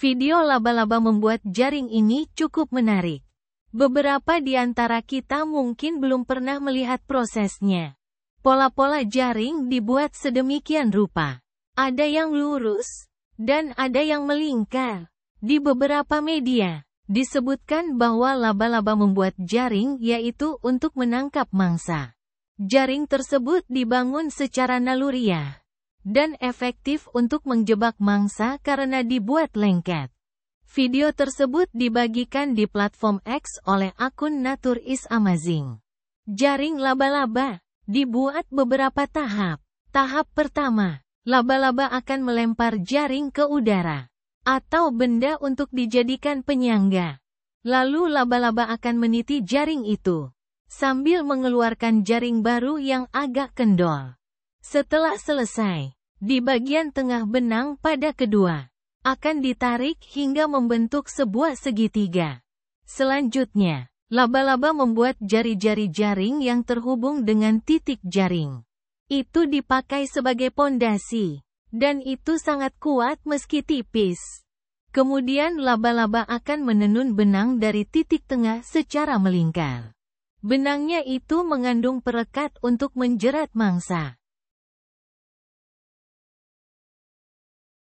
Video laba-laba membuat jaring ini cukup menarik. Beberapa di antara kita mungkin belum pernah melihat prosesnya. Pola-pola jaring dibuat sedemikian rupa. Ada yang lurus, dan ada yang melingkar. Di beberapa media, disebutkan bahwa laba-laba membuat jaring yaitu untuk menangkap mangsa. Jaring tersebut dibangun secara naluriah dan efektif untuk menjebak mangsa karena dibuat lengket. Video tersebut dibagikan di platform X oleh akun Natur is Amazing. Jaring laba-laba dibuat beberapa tahap. Tahap pertama, laba-laba akan melempar jaring ke udara atau benda untuk dijadikan penyangga. Lalu laba-laba akan meniti jaring itu sambil mengeluarkan jaring baru yang agak kendor. Setelah selesai, di bagian tengah benang pada kedua, akan ditarik hingga membentuk sebuah segitiga. Selanjutnya, laba-laba membuat jari-jari jaring yang terhubung dengan titik jaring. Itu dipakai sebagai pondasi, dan itu sangat kuat meski tipis. Kemudian laba-laba akan menenun benang dari titik tengah secara melingkar. Benangnya itu mengandung perekat untuk menjerat mangsa.